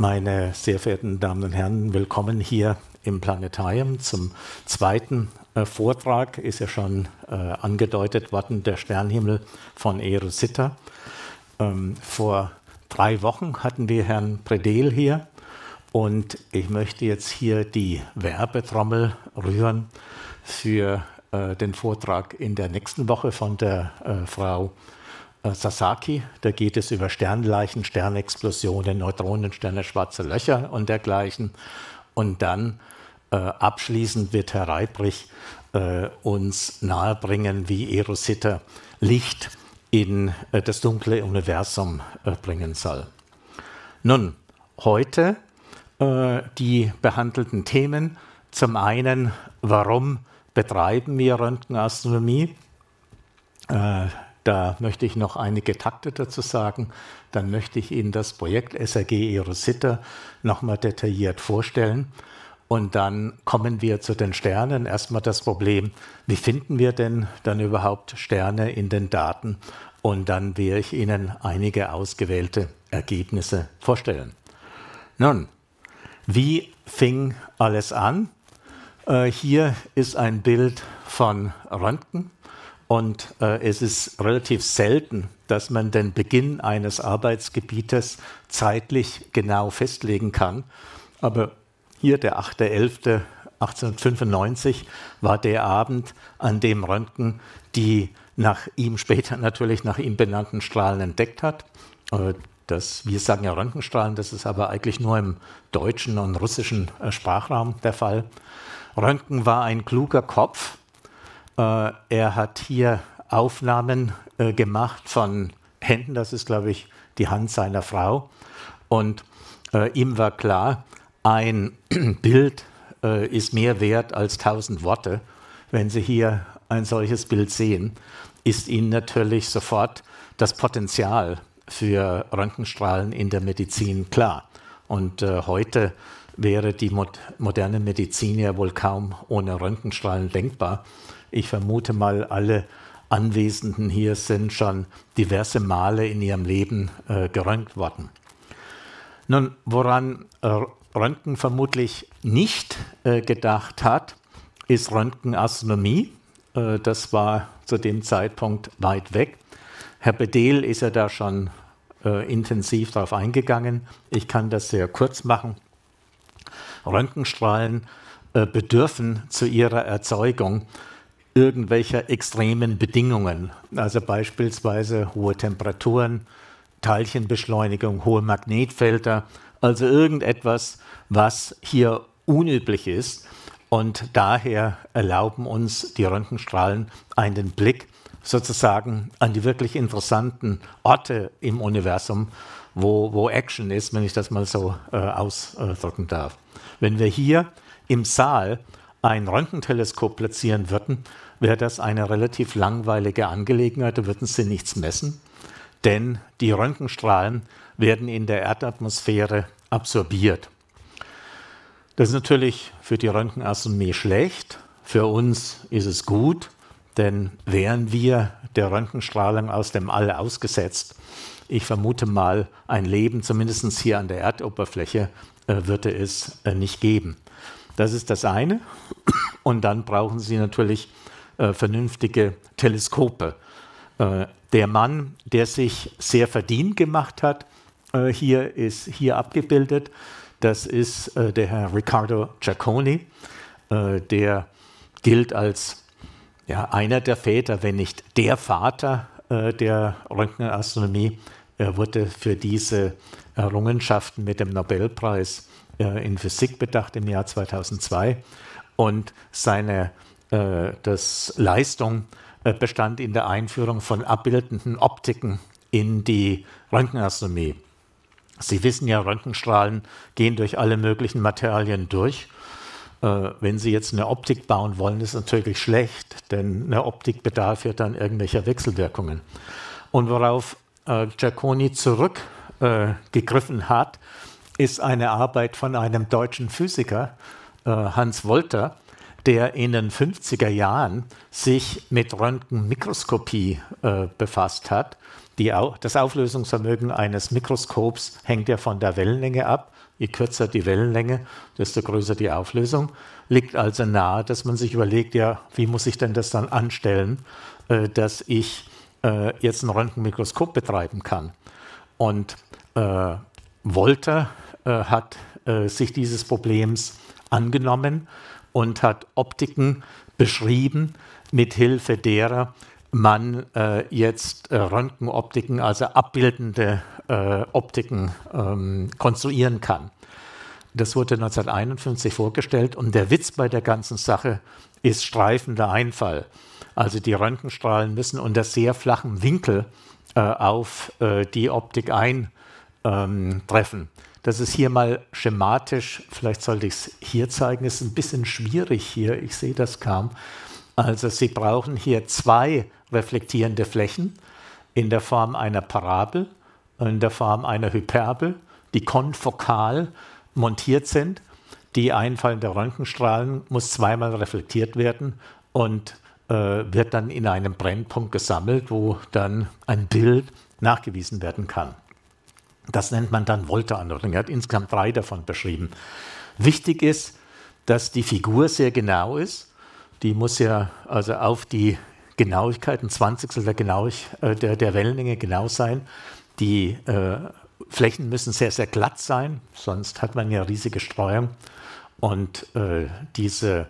Meine sehr verehrten Damen und Herren, willkommen hier im Planetarium zum zweiten äh, Vortrag. Ist ja schon äh, angedeutet worden, der Sternhimmel von Erositta. Ähm, vor drei Wochen hatten wir Herrn Predel hier und ich möchte jetzt hier die Werbetrommel rühren für äh, den Vortrag in der nächsten Woche von der äh, Frau äh, Sasaki, da geht es über Sternleichen, Sternexplosionen, Neutronensterne, schwarze Löcher und dergleichen. Und dann äh, abschließend wird Herr Reibrich äh, uns nahebringen, wie Eros Licht in äh, das dunkle Universum äh, bringen soll. Nun, heute äh, die behandelten Themen. Zum einen, warum betreiben wir Röntgenastronomie? Da möchte ich noch einige Takte dazu sagen. Dann möchte ich Ihnen das Projekt SRG Erosita nochmal detailliert vorstellen. Und dann kommen wir zu den Sternen. Erstmal das Problem, wie finden wir denn dann überhaupt Sterne in den Daten? Und dann werde ich Ihnen einige ausgewählte Ergebnisse vorstellen. Nun, wie fing alles an? Äh, hier ist ein Bild von Röntgen. Und äh, es ist relativ selten, dass man den Beginn eines Arbeitsgebietes zeitlich genau festlegen kann. Aber hier der 8.11.1895 war der Abend, an dem Röntgen die nach ihm später natürlich nach ihm benannten Strahlen entdeckt hat. Äh, das, wir sagen ja Röntgenstrahlen, das ist aber eigentlich nur im deutschen und russischen äh, Sprachraum der Fall. Röntgen war ein kluger Kopf, äh, er hat hier Aufnahmen äh, gemacht von Händen, das ist, glaube ich, die Hand seiner Frau. Und äh, ihm war klar, ein Bild ist mehr wert als tausend Worte. Wenn Sie hier ein solches Bild sehen, ist Ihnen natürlich sofort das Potenzial für Röntgenstrahlen in der Medizin klar. Und äh, heute wäre die mod moderne Medizin ja wohl kaum ohne Röntgenstrahlen denkbar. Ich vermute mal, alle Anwesenden hier sind schon diverse Male in ihrem Leben äh, geröntgt worden. Nun, woran Röntgen vermutlich nicht äh, gedacht hat, ist Röntgenastronomie. Äh, das war zu dem Zeitpunkt weit weg. Herr Bedel ist ja da schon äh, intensiv darauf eingegangen. Ich kann das sehr kurz machen. Röntgenstrahlen äh, bedürfen zu ihrer Erzeugung irgendwelcher extremen Bedingungen, also beispielsweise hohe Temperaturen, Teilchenbeschleunigung, hohe Magnetfelder, also irgendetwas, was hier unüblich ist. Und daher erlauben uns die Röntgenstrahlen einen Blick sozusagen an die wirklich interessanten Orte im Universum, wo, wo Action ist, wenn ich das mal so äh, ausdrücken darf. Wenn wir hier im Saal ein Röntgenteleskop platzieren würden, wäre das eine relativ langweilige Angelegenheit, da würden sie nichts messen, denn die Röntgenstrahlen werden in der Erdatmosphäre absorbiert. Das ist natürlich für die Röntgenastronomie schlecht, für uns ist es gut, denn wären wir der Röntgenstrahlung aus dem All ausgesetzt, ich vermute mal, ein Leben, zumindest hier an der Erdoberfläche, äh, würde es äh, nicht geben. Das ist das eine. Und dann brauchen Sie natürlich äh, vernünftige Teleskope. Äh, der Mann, der sich sehr verdient gemacht hat, äh, hier ist hier abgebildet. Das ist äh, der Herr Riccardo Giacconi. Äh, der gilt als ja, einer der Väter, wenn nicht der Vater äh, der Röntgenastronomie. Er wurde für diese Errungenschaften mit dem Nobelpreis äh, in Physik bedacht im Jahr 2002 und seine äh, das Leistung äh, bestand in der Einführung von abbildenden Optiken in die Röntgenastronomie. Sie wissen ja, Röntgenstrahlen gehen durch alle möglichen Materialien durch äh, wenn Sie jetzt eine Optik bauen wollen, ist es natürlich schlecht, denn eine Optik bedarf ja dann irgendwelcher Wechselwirkungen. Und worauf äh, Giacconi zurückgegriffen äh, hat, ist eine Arbeit von einem deutschen Physiker, äh, Hans Wolter, der in den 50er Jahren sich mit Röntgenmikroskopie äh, befasst hat. Die, das Auflösungsvermögen eines Mikroskops hängt ja von der Wellenlänge ab. Je kürzer die Wellenlänge, desto größer die Auflösung. Liegt also nahe, dass man sich überlegt, ja, wie muss ich denn das dann anstellen, äh, dass ich äh, jetzt ein Röntgenmikroskop betreiben kann. Und äh, Wolter äh, hat äh, sich dieses Problems angenommen und hat Optiken beschrieben, mithilfe derer man äh, jetzt äh, Röntgenoptiken, also abbildende äh, Optiken ähm, konstruieren kann. Das wurde 1951 vorgestellt und der Witz bei der ganzen Sache ist streifender Einfall. Also die Röntgenstrahlen müssen unter sehr flachem Winkel äh, auf die Optik eintreffen. Ähm, das ist hier mal schematisch, vielleicht sollte ich es hier zeigen, es ist ein bisschen schwierig hier, ich sehe das kaum. Also Sie brauchen hier zwei reflektierende Flächen in der Form einer Parabel, in der Form einer Hyperbel, die konfokal montiert sind. Die einfallende Röntgenstrahlen muss zweimal reflektiert werden und äh, wird dann in einem Brennpunkt gesammelt, wo dann ein Bild nachgewiesen werden kann. Das nennt man dann Volta-Anordnung. Er hat insgesamt drei davon beschrieben. Wichtig ist, dass die Figur sehr genau ist. Die muss ja also auf die Genauigkeit, ein Zwanzigstel der, Genauig, äh, der, der Wellenlänge genau sein. Die äh, Flächen müssen sehr, sehr glatt sein, sonst hat man ja riesige Streuung. Und äh, diese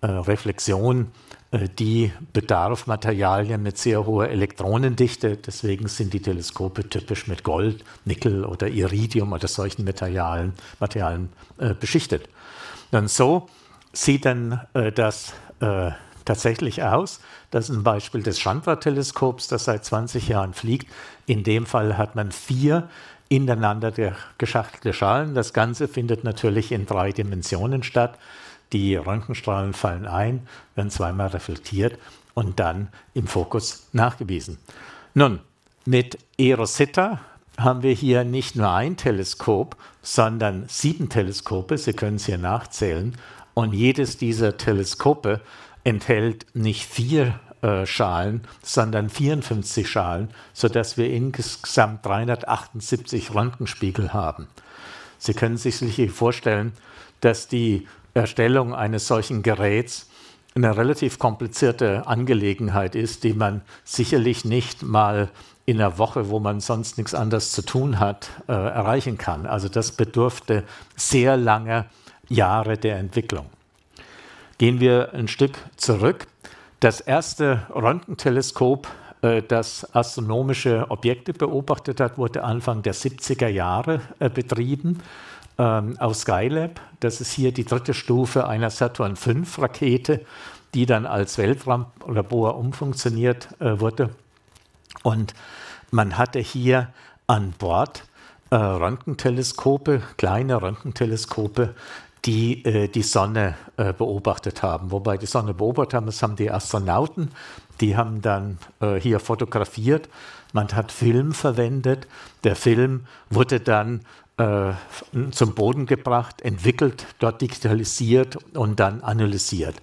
äh, Reflexion äh, die bedarf Materialien mit sehr hoher Elektronendichte. Deswegen sind die Teleskope typisch mit Gold, Nickel oder Iridium oder solchen Materialien, Materialien äh, beschichtet. Und so sieht dann äh, das äh, tatsächlich aus. Das ist ein Beispiel des Chandra-Teleskops, das seit 20 Jahren fliegt. In dem Fall hat man vier ineinander geschachtelte Schalen. Das Ganze findet natürlich in drei Dimensionen statt. Die Röntgenstrahlen fallen ein, werden zweimal reflektiert und dann im Fokus nachgewiesen. Nun, mit Erosita haben wir hier nicht nur ein Teleskop, sondern sieben Teleskope. Sie können es hier nachzählen. Und jedes dieser Teleskope enthält nicht vier äh, Schalen, sondern 54 Schalen, sodass wir insgesamt 378 Röntgenspiegel haben. Sie können sich sicherlich vorstellen, dass die Erstellung eines solchen Geräts eine relativ komplizierte Angelegenheit ist, die man sicherlich nicht mal in einer Woche, wo man sonst nichts anderes zu tun hat, äh, erreichen kann. Also das bedurfte sehr lange Jahre der Entwicklung. Gehen wir ein Stück zurück. Das erste Röntgenteleskop, äh, das astronomische Objekte beobachtet hat, wurde Anfang der 70er Jahre äh, betrieben ähm, aus Skylab. Das ist hier die dritte Stufe einer Saturn V-Rakete, die dann als Weltraumlabor umfunktioniert äh, wurde. Und man hatte hier an Bord äh, Röntgenteleskope, kleine Röntgenteleskope, die äh, die Sonne äh, beobachtet haben. Wobei die Sonne beobachtet haben, das haben die Astronauten, die haben dann äh, hier fotografiert. Man hat Film verwendet. Der Film wurde dann äh, zum Boden gebracht, entwickelt, dort digitalisiert und dann analysiert.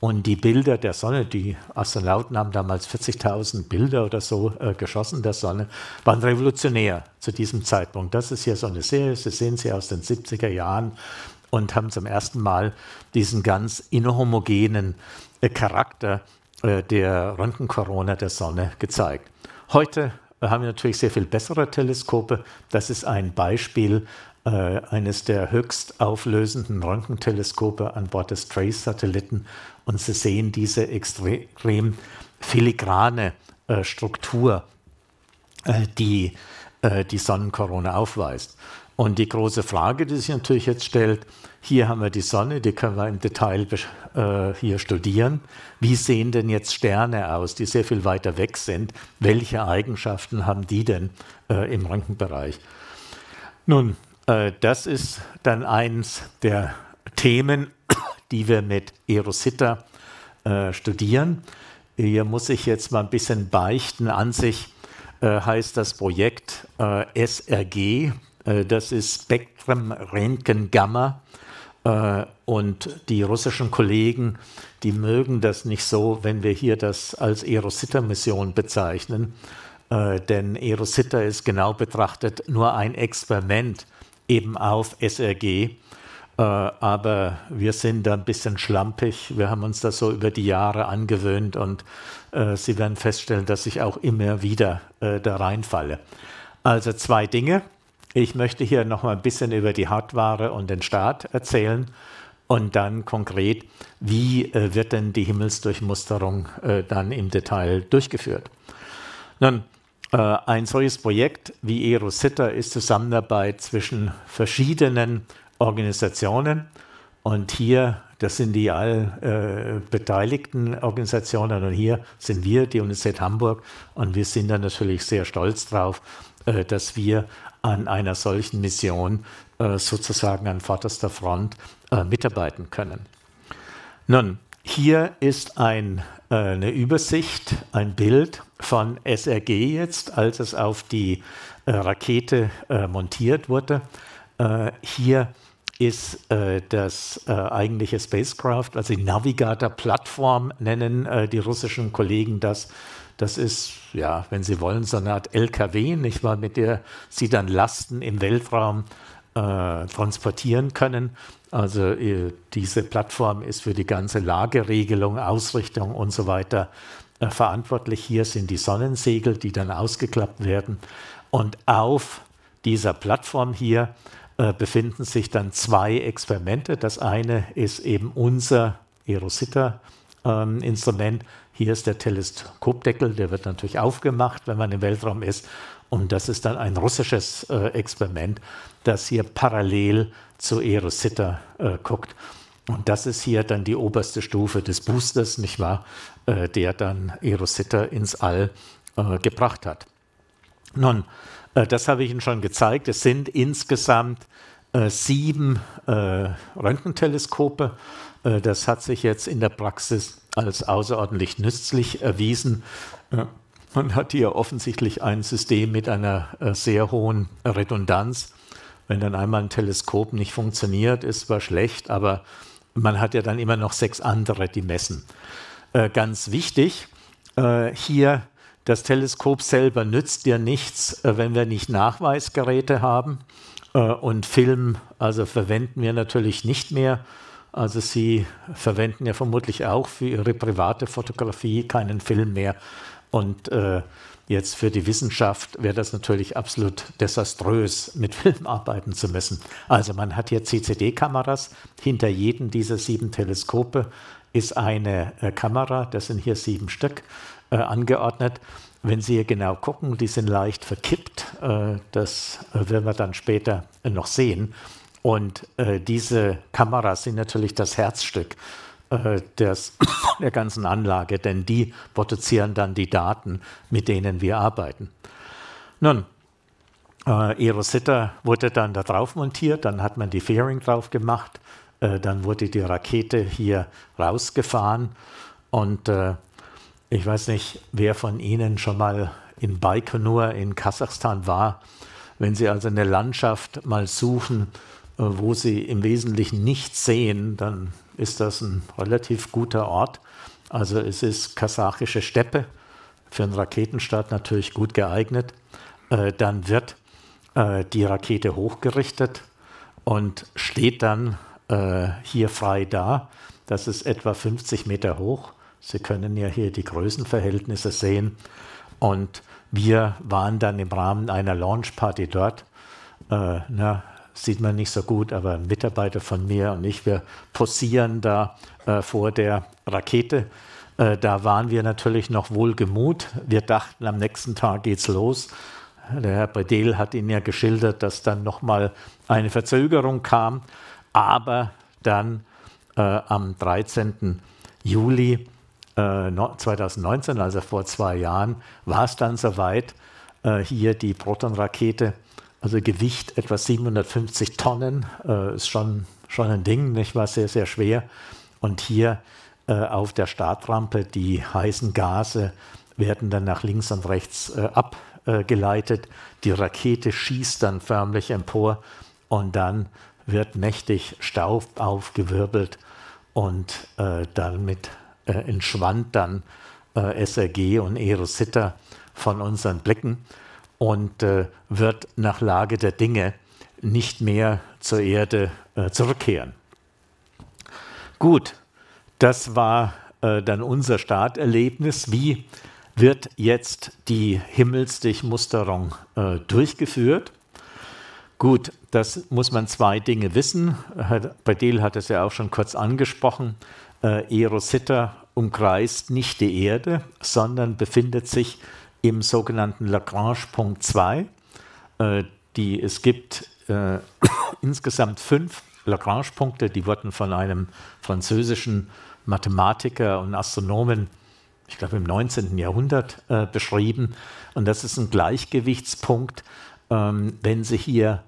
Und die Bilder der Sonne, die Astronauten haben damals 40.000 Bilder oder so äh, geschossen der Sonne, waren revolutionär zu diesem Zeitpunkt. Das ist hier so eine Serie, Sie sehen sie aus den 70er Jahren und haben zum ersten Mal diesen ganz inhomogenen äh, Charakter äh, der Röntgenkorona der Sonne gezeigt. Heute wir haben natürlich sehr viel bessere Teleskope. Das ist ein Beispiel äh, eines der höchst auflösenden Röntgenteleskope an Bord des TRACE-Satelliten. Und Sie sehen diese extrem filigrane äh, Struktur, äh, die äh, die Sonnenkorone aufweist. Und die große Frage, die sich natürlich jetzt stellt, hier haben wir die Sonne, die können wir im Detail äh, hier studieren. Wie sehen denn jetzt Sterne aus, die sehr viel weiter weg sind? Welche Eigenschaften haben die denn äh, im Röntgenbereich? Nun, äh, das ist dann eins der Themen, die wir mit Erosita äh, studieren. Hier muss ich jetzt mal ein bisschen beichten. An sich äh, heißt das Projekt äh, SRG, äh, das ist Spektrum Röntgen Gamma. Äh, und die russischen Kollegen, die mögen das nicht so, wenn wir hier das als erosita mission bezeichnen. Äh, denn Erosita ist genau betrachtet nur ein Experiment eben auf SRG. Aber wir sind da ein bisschen schlampig. Wir haben uns das so über die Jahre angewöhnt und Sie werden feststellen, dass ich auch immer wieder da reinfalle. Also zwei Dinge. Ich möchte hier noch mal ein bisschen über die Hardware und den Staat erzählen und dann konkret, wie äh, wird denn die Himmelsdurchmusterung äh, dann im Detail durchgeführt. Nun, äh, ein solches Projekt wie EROSITA ist Zusammenarbeit zwischen verschiedenen Organisationen und hier, das sind die all äh, beteiligten Organisationen und hier sind wir, die Universität Hamburg und wir sind da natürlich sehr stolz drauf, äh, dass wir an einer solchen Mission äh, sozusagen an vorderster Front äh, mitarbeiten können. Nun, hier ist ein, äh, eine Übersicht, ein Bild von SRG jetzt, als es auf die äh, Rakete äh, montiert wurde. Äh, hier ist das eigentliche Spacecraft, also die Navigator-Plattform nennen die russischen Kollegen das, das ist, ja, wenn Sie wollen, so eine Art LKW, nicht wahr, mit der Sie dann Lasten im Weltraum äh, transportieren können. Also äh, diese Plattform ist für die ganze Lageregelung, Ausrichtung und so weiter äh, verantwortlich. Hier sind die Sonnensegel, die dann ausgeklappt werden. Und auf dieser Plattform hier äh, befinden sich dann zwei Experimente. Das eine ist eben unser Erosita-Experiment ähm, Instrument. Hier ist der Teleskopdeckel, der wird natürlich aufgemacht, wenn man im Weltraum ist. Und das ist dann ein russisches äh, Experiment, das hier parallel zu Erosita äh, guckt. Und das ist hier dann die oberste Stufe des Boosters, nicht wahr? Äh, der dann Erosita ins All äh, gebracht hat. Nun, äh, das habe ich Ihnen schon gezeigt. Es sind insgesamt äh, sieben Röntgenteleskope äh, das hat sich jetzt in der Praxis als außerordentlich nützlich erwiesen. Äh, man hat hier offensichtlich ein System mit einer äh, sehr hohen Redundanz. Wenn dann einmal ein Teleskop nicht funktioniert, ist zwar schlecht, aber man hat ja dann immer noch sechs andere, die messen. Ganz wichtig, hier das Teleskop selber nützt dir nichts, wenn wir nicht Nachweisgeräte haben. Und Film, also verwenden wir natürlich nicht mehr. Also Sie verwenden ja vermutlich auch für Ihre private Fotografie keinen Film mehr. Und äh, jetzt für die Wissenschaft wäre das natürlich absolut desaströs, mit Film arbeiten zu müssen. Also man hat hier CCD-Kameras. Hinter jedem dieser sieben Teleskope ist eine äh, Kamera. Das sind hier sieben Stück äh, angeordnet. Wenn Sie hier genau gucken, die sind leicht verkippt. Äh, das äh, werden wir dann später noch sehen. Und äh, diese Kameras sind natürlich das Herzstück äh, des, der ganzen Anlage, denn die produzieren dann die Daten, mit denen wir arbeiten. Nun, äh, Aerositter wurde dann da drauf montiert, dann hat man die Fairing drauf gemacht, äh, dann wurde die Rakete hier rausgefahren und äh, ich weiß nicht, wer von Ihnen schon mal in Baikonur in Kasachstan war. Wenn Sie also eine Landschaft mal suchen, äh, wo sie im Wesentlichen nichts sehen, dann ist das ein relativ guter Ort. Also es ist kasachische Steppe, für einen Raketenstart natürlich gut geeignet. Äh, dann wird äh, die Rakete hochgerichtet und steht dann hier frei da. Das ist etwa 50 Meter hoch. Sie können ja hier die Größenverhältnisse sehen. Und wir waren dann im Rahmen einer Launchparty dort. Äh, na, sieht man nicht so gut, aber ein Mitarbeiter von mir und ich, wir posieren da äh, vor der Rakete. Äh, da waren wir natürlich noch wohlgemut. Wir dachten, am nächsten Tag geht's los. Der Herr Bredel hat Ihnen ja geschildert, dass dann nochmal eine Verzögerung kam. Aber dann äh, am 13. Juli 2019, äh, also vor zwei Jahren, war es dann soweit. Äh, hier die Proton-Rakete also Gewicht etwa 750 Tonnen äh, ist schon, schon ein Ding, nicht wahr? sehr, sehr schwer. Und hier äh, auf der Startrampe, die heißen Gase werden dann nach links und rechts äh, abgeleitet. Die Rakete schießt dann förmlich empor und dann wird mächtig Staub aufgewirbelt und äh, damit äh, entschwand dann äh, SRG und Erositter von unseren Blicken und äh, wird nach Lage der Dinge nicht mehr zur Erde äh, zurückkehren. Gut, das war äh, dann unser Starterlebnis. Wie wird jetzt die Himmelsdichtmusterung äh, durchgeführt? Gut, das muss man zwei Dinge wissen. Herr Badel hat es ja auch schon kurz angesprochen. Äh, Erositter umkreist nicht die Erde, sondern befindet sich im sogenannten Lagrange-Punkt 2. Äh, es gibt äh, insgesamt fünf Lagrange-Punkte, die wurden von einem französischen Mathematiker und Astronomen, ich glaube im 19. Jahrhundert, äh, beschrieben. Und das ist ein Gleichgewichtspunkt, ähm, wenn Sie hier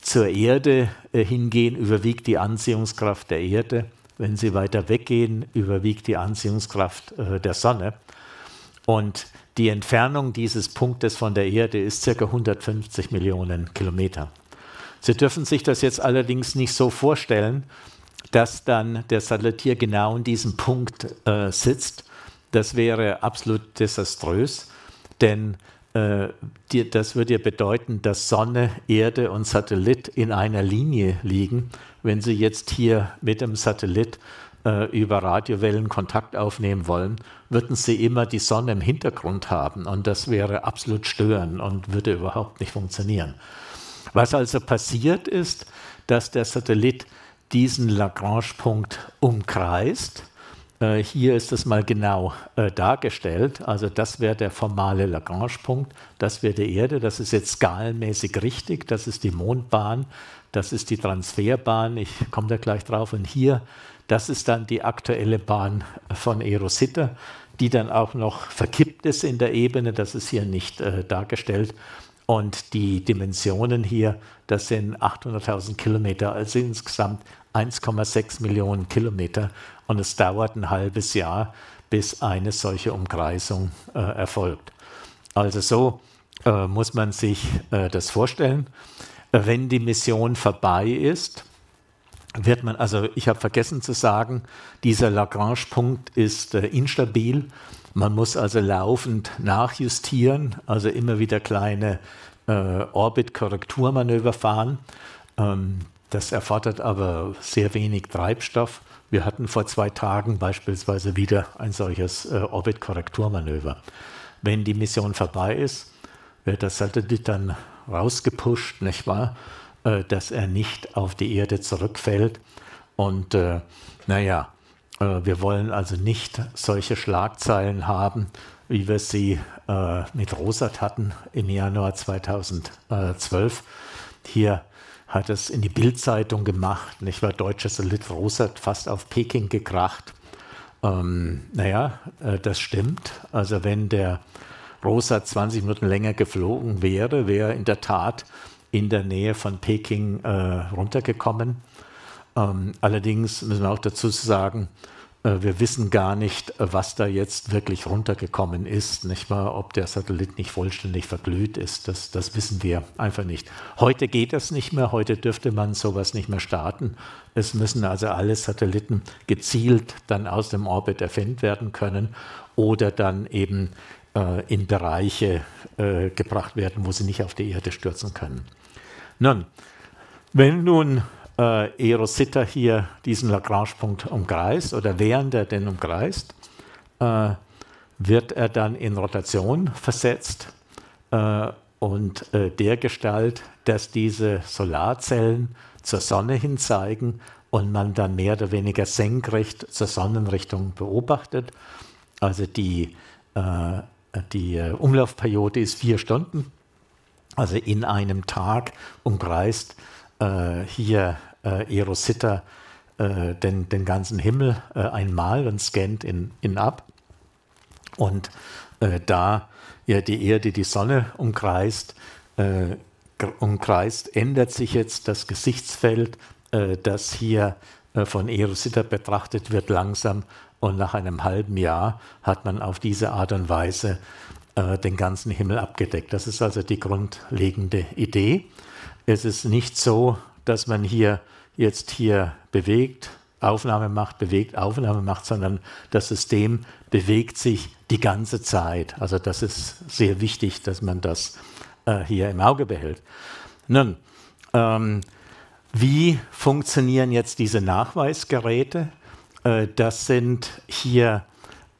zur Erde äh, hingehen, überwiegt die Anziehungskraft der Erde. Wenn Sie weiter weggehen, überwiegt die Anziehungskraft äh, der Sonne. Und die Entfernung dieses Punktes von der Erde ist ca. 150 Millionen Kilometer. Sie dürfen sich das jetzt allerdings nicht so vorstellen, dass dann der Satellit hier genau in diesem Punkt äh, sitzt. Das wäre absolut desaströs, denn äh, die, das würde ja bedeuten, dass Sonne, Erde und Satellit in einer Linie liegen. Wenn Sie jetzt hier mit dem Satellit äh, über Radiowellen Kontakt aufnehmen wollen, würden sie immer die Sonne im Hintergrund haben und das wäre absolut stören und würde überhaupt nicht funktionieren. Was also passiert ist, dass der Satellit diesen Lagrange-Punkt umkreist. Äh, hier ist das mal genau äh, dargestellt. Also das wäre der formale Lagrange-Punkt. Das wäre die Erde. Das ist jetzt skalenmäßig richtig. Das ist die Mondbahn. Das ist die Transferbahn. Ich komme da gleich drauf. Und hier das ist dann die aktuelle Bahn von Erositte, die dann auch noch verkippt ist in der Ebene. Das ist hier nicht äh, dargestellt. Und die Dimensionen hier, das sind 800.000 Kilometer, also insgesamt 1,6 Millionen Kilometer. Und es dauert ein halbes Jahr, bis eine solche Umkreisung äh, erfolgt. Also so äh, muss man sich äh, das vorstellen. Wenn die Mission vorbei ist, wird man, also ich habe vergessen zu sagen, dieser Lagrange-Punkt ist äh, instabil. Man muss also laufend nachjustieren, also immer wieder kleine äh, Orbit-Korrekturmanöver fahren. Ähm, das erfordert aber sehr wenig Treibstoff. Wir hatten vor zwei Tagen beispielsweise wieder ein solches äh, Orbit-Korrekturmanöver. Wenn die Mission vorbei ist, wird das Satellit dann rausgepusht, nicht wahr? Äh, dass er nicht auf die Erde zurückfällt. Und äh, naja, äh, wir wollen also nicht solche Schlagzeilen haben, wie wir sie äh, mit Rosat hatten im Januar 2012. Hier hat es in die Bildzeitung gemacht, nicht wahr? deutsches Satellit Rosat fast auf Peking gekracht. Ähm, naja, äh, das stimmt. Also wenn der Rosat 20 Minuten länger geflogen wäre, wäre in der Tat in der Nähe von Peking äh, runtergekommen. Ähm, allerdings müssen wir auch dazu sagen, äh, wir wissen gar nicht, äh, was da jetzt wirklich runtergekommen ist, nicht wahr? Ob der Satellit nicht vollständig verglüht ist, das, das wissen wir einfach nicht. Heute geht das nicht mehr, heute dürfte man sowas nicht mehr starten. Es müssen also alle Satelliten gezielt dann aus dem Orbit entfernt werden können oder dann eben äh, in Bereiche äh, gebracht werden, wo sie nicht auf die Erde stürzen können. Nun, wenn nun äh, Erositter hier diesen Lagrange-Punkt umkreist oder während er den umkreist, äh, wird er dann in Rotation versetzt äh, und äh, der Gestalt, dass diese Solarzellen zur Sonne hin zeigen und man dann mehr oder weniger senkrecht zur Sonnenrichtung beobachtet. Also die, äh, die äh, Umlaufperiode ist vier Stunden also in einem Tag umkreist äh, hier äh, Erositter äh, den, den ganzen Himmel äh, einmal und scannt ihn, ihn ab. Und äh, da ja die Erde die Sonne umkreist, äh, umkreist, ändert sich jetzt das Gesichtsfeld, äh, das hier von Erosita betrachtet wird, langsam. Und nach einem halben Jahr hat man auf diese Art und Weise äh, den ganzen Himmel abgedeckt. Das ist also die grundlegende Idee. Es ist nicht so, dass man hier jetzt hier bewegt, Aufnahme macht, bewegt, Aufnahme macht, sondern das System bewegt sich die ganze Zeit. Also das ist sehr wichtig, dass man das äh, hier im Auge behält. Nun, ähm, wie funktionieren jetzt diese Nachweisgeräte? Äh, das sind hier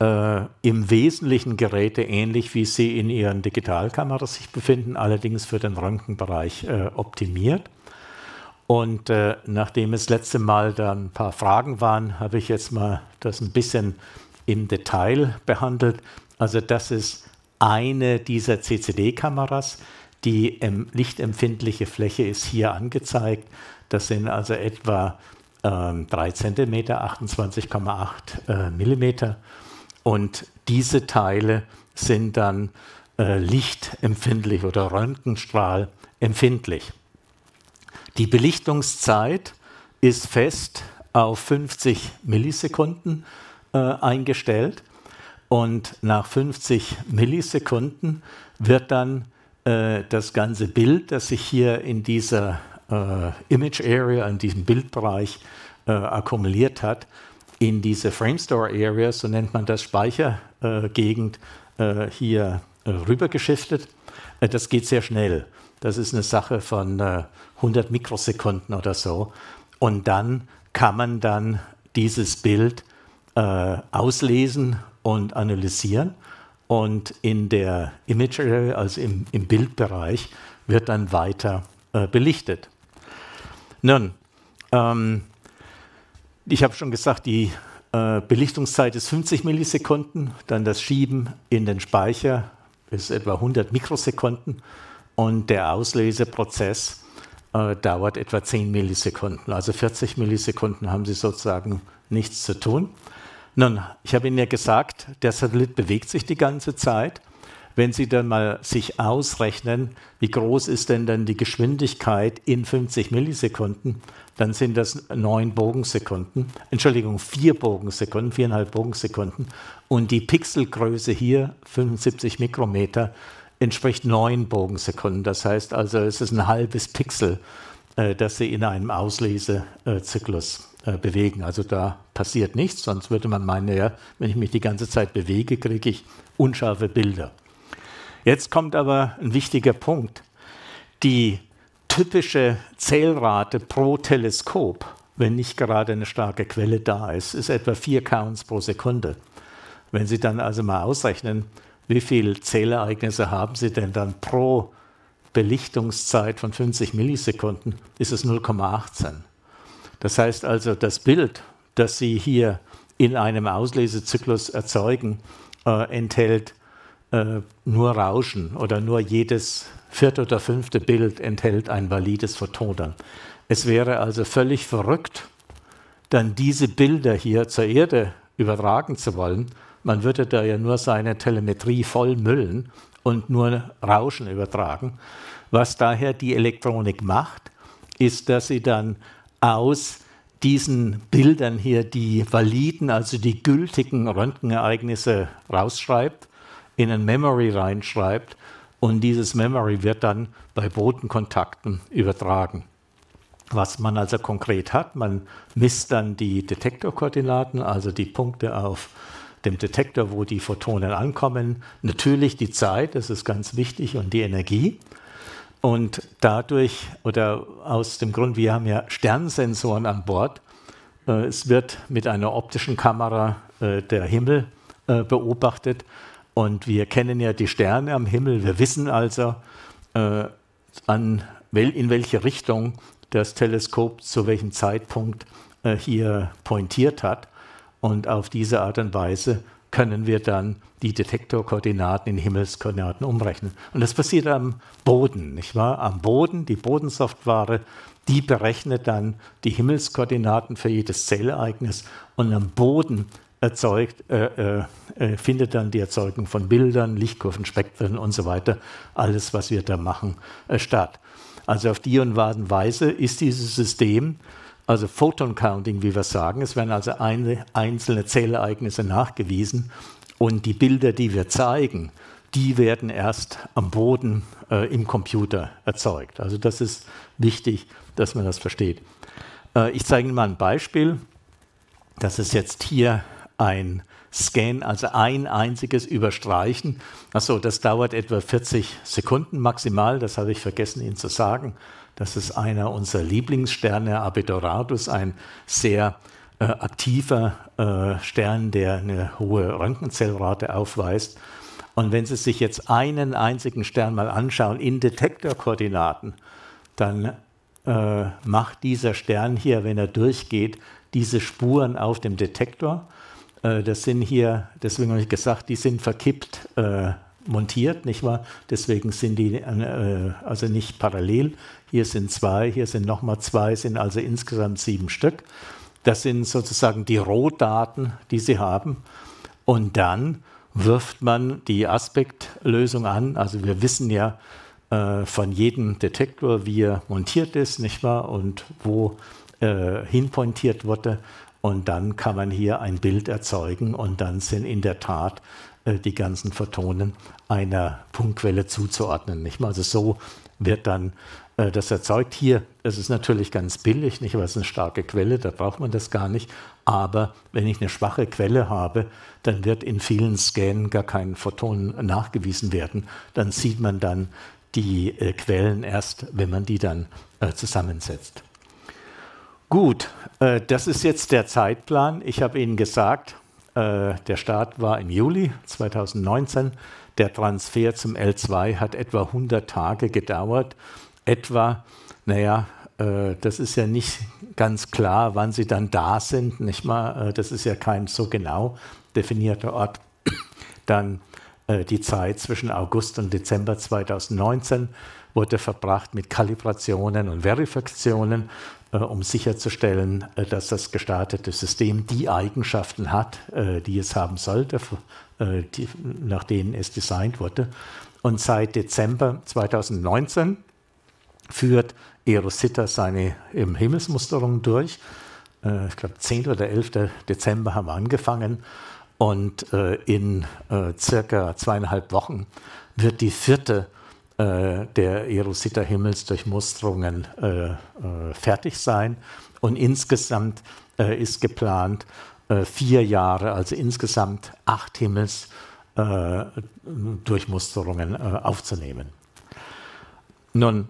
äh, im Wesentlichen Geräte ähnlich, wie sie in ihren Digitalkameras sich befinden, allerdings für den Röntgenbereich äh, optimiert. Und äh, nachdem es letzte Mal dann ein paar Fragen waren, habe ich jetzt mal das ein bisschen im Detail behandelt. Also das ist eine dieser CCD-Kameras. Die ähm, lichtempfindliche Fläche ist hier angezeigt. Das sind also etwa ähm, 3 cm, 28,8 äh, Mm. Und diese Teile sind dann äh, lichtempfindlich oder röntgenstrahlempfindlich. Die Belichtungszeit ist fest auf 50 Millisekunden äh, eingestellt und nach 50 Millisekunden wird dann äh, das ganze Bild, das sich hier in dieser äh, Image Area, in diesem Bildbereich äh, akkumuliert hat, in diese Framestore Area, so nennt man das Speichergegend, äh, hier äh, rübergeschiftet. Äh, das geht sehr schnell. Das ist eine Sache von 100 Mikrosekunden oder so. Und dann kann man dann dieses Bild auslesen und analysieren. Und in der Imagery, also im, im Bildbereich, wird dann weiter belichtet. Nun, ähm, ich habe schon gesagt, die äh, Belichtungszeit ist 50 Millisekunden, dann das Schieben in den Speicher ist etwa 100 Mikrosekunden und der Ausleseprozess äh, dauert etwa 10 Millisekunden. Also 40 Millisekunden haben Sie sozusagen nichts zu tun. Nun, ich habe Ihnen ja gesagt, der Satellit bewegt sich die ganze Zeit wenn Sie dann mal sich ausrechnen, wie groß ist denn dann die Geschwindigkeit in 50 Millisekunden, dann sind das neun Bogensekunden, Entschuldigung, vier Bogensekunden, viereinhalb Bogensekunden. Und die Pixelgröße hier, 75 Mikrometer, entspricht neun Bogensekunden. Das heißt also, es ist ein halbes Pixel, äh, das Sie in einem Auslesezyklus äh, bewegen. Also da passiert nichts, sonst würde man meinen, ja, wenn ich mich die ganze Zeit bewege, kriege ich unscharfe Bilder. Jetzt kommt aber ein wichtiger Punkt. Die typische Zählrate pro Teleskop, wenn nicht gerade eine starke Quelle da ist, ist etwa 4 Counts pro Sekunde. Wenn Sie dann also mal ausrechnen, wie viele Zählereignisse haben Sie denn dann pro Belichtungszeit von 50 Millisekunden, ist es 0,18. Das heißt also, das Bild, das Sie hier in einem Auslesezyklus erzeugen, äh, enthält äh, nur Rauschen oder nur jedes vierte oder fünfte Bild enthält ein valides Photon Es wäre also völlig verrückt, dann diese Bilder hier zur Erde übertragen zu wollen. Man würde da ja nur seine Telemetrie voll müllen und nur Rauschen übertragen. Was daher die Elektronik macht, ist, dass sie dann aus diesen Bildern hier die validen, also die gültigen Röntgenereignisse rausschreibt in ein Memory reinschreibt und dieses Memory wird dann bei Bodenkontakten übertragen. Was man also konkret hat, man misst dann die Detektorkoordinaten, also die Punkte auf dem Detektor, wo die Photonen ankommen, natürlich die Zeit, das ist ganz wichtig, und die Energie. Und dadurch oder aus dem Grund, wir haben ja Sternsensoren an Bord, äh, es wird mit einer optischen Kamera äh, der Himmel äh, beobachtet und wir kennen ja die Sterne am Himmel. Wir wissen also, äh, an wel, in welche Richtung das Teleskop zu welchem Zeitpunkt äh, hier pointiert hat. Und auf diese Art und Weise können wir dann die Detektorkoordinaten in Himmelskoordinaten umrechnen. Und das passiert am Boden, nicht wahr? Am Boden, die Bodensoftware, die berechnet dann die Himmelskoordinaten für jedes Zellereignis. Und am Boden erzeugt, äh, äh, äh, findet dann die Erzeugung von Bildern, Lichtkurven, Spektren und so weiter, alles, was wir da machen, äh, statt. Also auf die und Weise ist dieses System, also Photon Counting, wie wir sagen, es werden also eine, einzelne Zählereignisse nachgewiesen und die Bilder, die wir zeigen, die werden erst am Boden äh, im Computer erzeugt. Also das ist wichtig, dass man das versteht. Äh, ich zeige Ihnen mal ein Beispiel. Das ist jetzt hier ein Scan, also ein einziges Überstreichen. Achso, das dauert etwa 40 Sekunden maximal, das habe ich vergessen Ihnen zu sagen. Das ist einer unserer Lieblingssterne, Abedoratus, ein sehr äh, aktiver äh, Stern, der eine hohe Röntgenzellrate aufweist. Und wenn Sie sich jetzt einen einzigen Stern mal anschauen in Detektorkoordinaten, dann äh, macht dieser Stern hier, wenn er durchgeht, diese Spuren auf dem Detektor. Äh, das sind hier, deswegen habe ich gesagt, die sind verkippt äh, montiert, nicht wahr? Deswegen sind die äh, also nicht parallel. Hier sind zwei, hier sind nochmal zwei, sind also insgesamt sieben Stück. Das sind sozusagen die Rohdaten, die sie haben. Und dann wirft man die Aspektlösung an. Also wir wissen ja äh, von jedem Detektor, wie er montiert ist, nicht wahr? Und wo äh, hinpointiert wurde. Und dann kann man hier ein Bild erzeugen und dann sind in der Tat äh, die ganzen Photonen einer Punktquelle zuzuordnen. Nicht mal? Also so wird dann äh, das erzeugt. Hier es ist natürlich ganz billig, nicht? weil es eine starke Quelle, da braucht man das gar nicht. Aber wenn ich eine schwache Quelle habe, dann wird in vielen Scannen gar kein Photon nachgewiesen werden. Dann sieht man dann die äh, Quellen erst, wenn man die dann zusammensetzt. Gut, äh, das ist jetzt der Zeitplan. Ich habe Ihnen gesagt, äh, der Start war im Juli 2019. Der Transfer zum L2 hat etwa 100 Tage gedauert. Etwa, naja, äh, das ist ja nicht ganz klar, wann sie dann da sind, nicht mal. Äh, das ist ja kein so genau definierter Ort. Dann äh, die Zeit zwischen August und Dezember 2019 wurde verbracht mit Kalibrationen und Verifikationen. Äh, um sicherzustellen, äh, dass das gestartete System die Eigenschaften hat, äh, die es haben sollte, nach denen es designt wurde. Und seit Dezember 2019 führt Erosita seine im Himmelsmusterung durch. ich glaube, 10. oder 11. Dezember haben wir angefangen. Und in circa zweieinhalb Wochen wird die vierte äh, der Erositer Himmelsdurchmusterungen äh, äh, fertig sein. Und insgesamt äh, ist geplant vier Jahre, also insgesamt acht Himmelsdurchmusterungen aufzunehmen. Nun,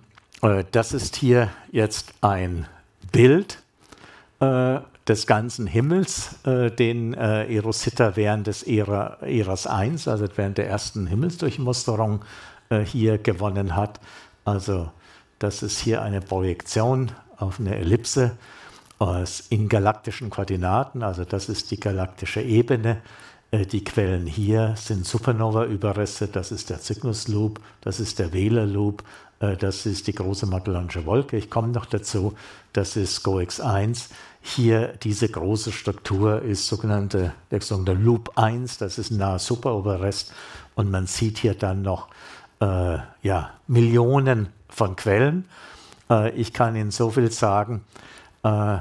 das ist hier jetzt ein Bild des ganzen Himmels, den äh, Erositer während des Ära, Äras I, also während der ersten Himmelsdurchmusterung, äh, hier gewonnen hat. Also das ist hier eine Projektion auf eine Ellipse in galaktischen Koordinaten, also das ist die galaktische Ebene. Äh, die Quellen hier sind Supernova-Überreste, das ist der Cygnus-Loop, das ist der Wähler-Loop, äh, das ist die große Magellanische Wolke, ich komme noch dazu, das ist GOX1. Hier diese große Struktur ist sogenannte, der sogenannte Loop 1, das ist ein naher Superoberrest und man sieht hier dann noch äh, ja, Millionen von Quellen. Äh, ich kann Ihnen so viel sagen, äh,